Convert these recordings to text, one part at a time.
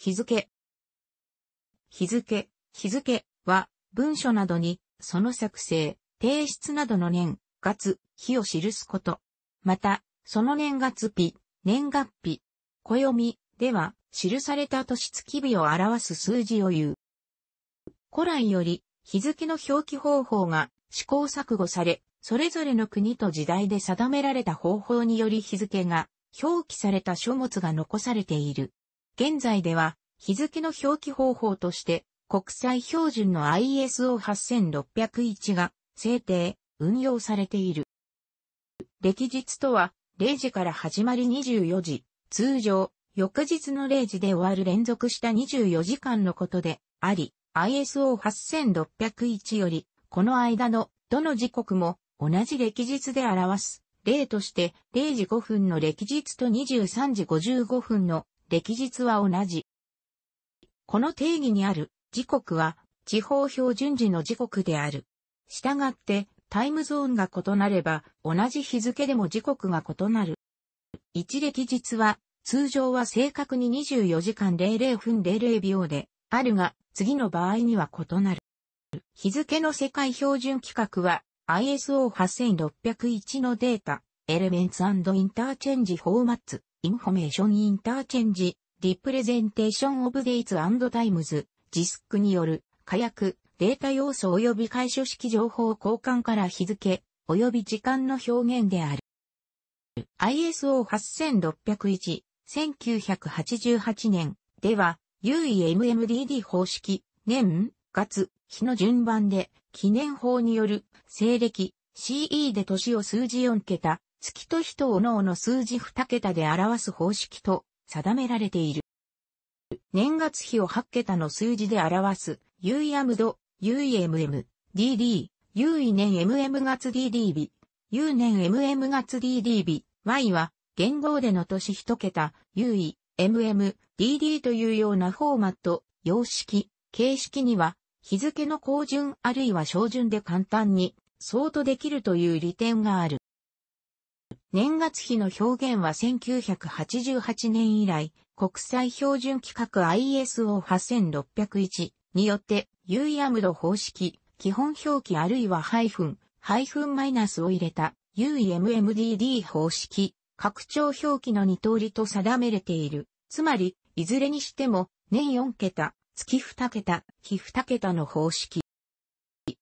日付。日付、日付は文書などにその作成、提出などの年、月、日を記すこと。また、その年月日、年月日、暦では記された年月日を表す数字を言う。古来より日付の表記方法が試行錯誤され、それぞれの国と時代で定められた方法により日付が表記された書物が残されている。現在では、日付の表記方法として、国際標準の ISO8601 が制定、運用されている。歴日とは、0時から始まり24時、通常、翌日の0時で終わる連続した24時間のことであり、ISO8601 より、この間のどの時刻も同じ歴日で表す。例として、0時5分の歴日と23時55分の歴日は同じ。この定義にある時刻は地方標準時の時刻である。したがって、タイムゾーンが異なれば、同じ日付でも時刻が異なる。一歴日は、通常は正確に24時間00分00秒で、あるが、次の場合には異なる。日付の世界標準規格は、ISO8601 のデータ、エレメンツインターチェンジフォーマッツ、インフォメーションインターチェンジ、リプレゼンテーションオブデイツタイムズ、ジスクによる、火薬、データ要素及び解消式情報交換から日付、及び時間の表現である。ISO8601、1988年では、UEMMDD 方式、年、月、日の順番で、記念法による、西暦、CE で年を数字4桁、月と人を脳の数字二桁で表す方式と定められている。年月日を八桁の数字で表す、u y a m ド、u y m m d d u y 年 mm 月 dd 日、u 年 mm 月 dd 日、y は、元号での年一桁、u y mm dd というようなフォーマット、様式、形式には、日付の高順あるいは小順で簡単に、相当できるという利点がある。年月日の表現は1988年以来、国際標準規格 ISO8601 によって、u イアムド方式、基本表記あるいはハイフン、ハイフンマイナスを入れた UEMMDD 方式、拡張表記の二通りと定めれている。つまり、いずれにしても、年4桁、月2桁、日2桁の方式。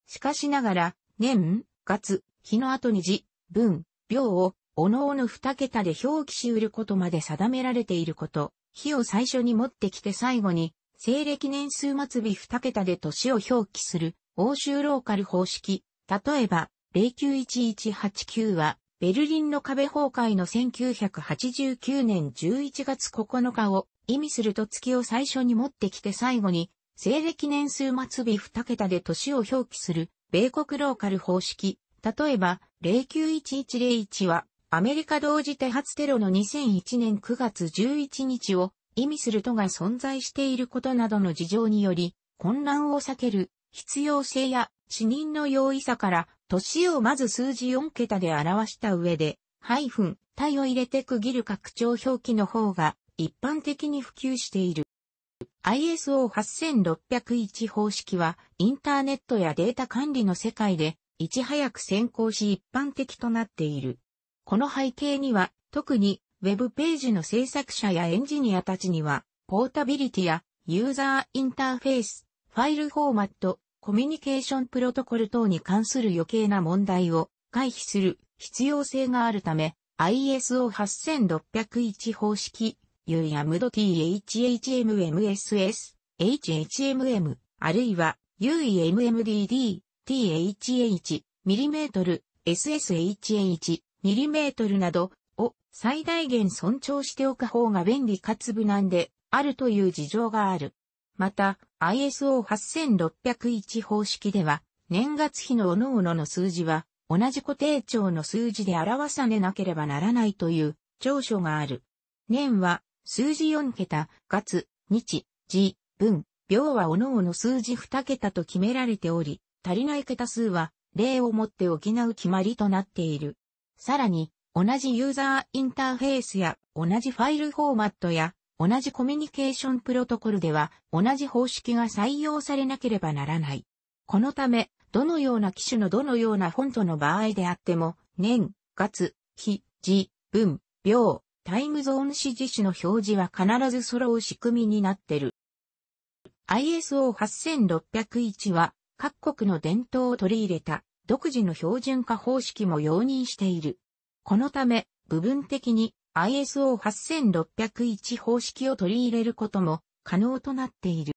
しかしながら、年、月、日の後に字、文、秒をおのおの二桁で表記しうることまで定められていること、日を最初に持ってきて最後に、西暦年数末日二桁で年を表記する、欧州ローカル方式。例えば、091189は、ベルリンの壁崩壊の1989年11月9日を意味すると月を最初に持ってきて最後に、西暦年数末日二桁で年を表記する、米国ローカル方式。例えば、091101は、アメリカ同時手発テロの2001年9月11日を意味するとが存在していることなどの事情により、混乱を避ける必要性や死人の容易さから、年をまず数字4桁で表した上で、ハイフン、体を入れて区切る拡張表記の方が一般的に普及している。ISO8601 方式は、インターネットやデータ管理の世界で、いち早く先行し一般的となっている。この背景には、特に Web ページの制作者やエンジニアたちには、ポータビリティやユーザーインターフェース、ファイルフォーマット、コミュニケーションプロトコル等に関する余計な問題を回避する必要性があるため、ISO8601 方式、u ーヤ m d t h h m m s s HHMM、あるいは UEMMDD、THH、ミリメートル、SSHH、リメートルなどを最大限尊重しておく方が便利かつ無難であるという事情がある。また ISO8601 方式では年月日の各々の数字は同じ固定帳の数字で表さねなければならないという長所がある。年は数字4桁、月、日、時、分、秒は各々数字2桁と決められており、足りない桁数は例をもって補う決まりとなっている。さらに、同じユーザーインターフェースや同じファイルフォーマットや同じコミュニケーションプロトコルでは同じ方式が採用されなければならない。このため、どのような機種のどのようなフォントの場合であっても、年、月、日、時、分、秒、タイムゾーン指示種の表示は必ず揃う仕組みになってる。ISO8601 は各国の伝統を取り入れた独自の標準化方式も容認している。このため、部分的に ISO8601 方式を取り入れることも可能となっている。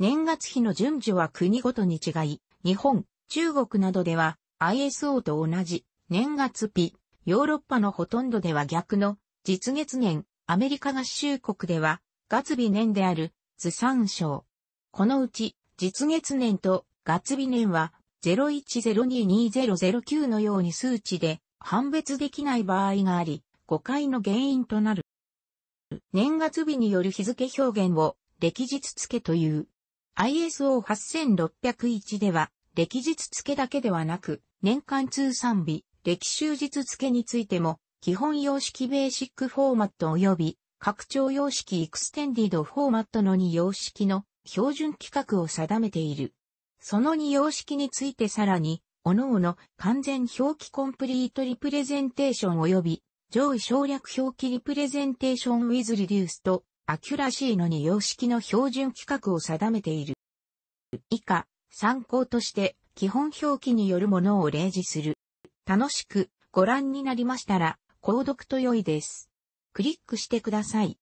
年月日の順序は国ごとに違い、日本、中国などでは ISO と同じ年月日、ヨーロッパのほとんどでは逆の実月年、アメリカ合衆国では月日年である図参照。このうち実月年と月日年は01022009のように数値で判別できない場合があり、誤解の原因となる。年月日による日付表現を歴日付という。ISO8601 では、歴日付だけではなく、年間通算日、歴終日付についても、基本様式ベーシックフォーマット及び、拡張様式エクステンディードフォーマットの2様式の標準規格を定めている。その二様式についてさらに、各々完全表記コンプリートリプレゼンテーション及び上位省略表記リプレゼンテーションウィズリデュースとアキュラシーの二様式の標準規格を定めている。以下、参考として基本表記によるものを例示する。楽しくご覧になりましたら、購読と良いです。クリックしてください。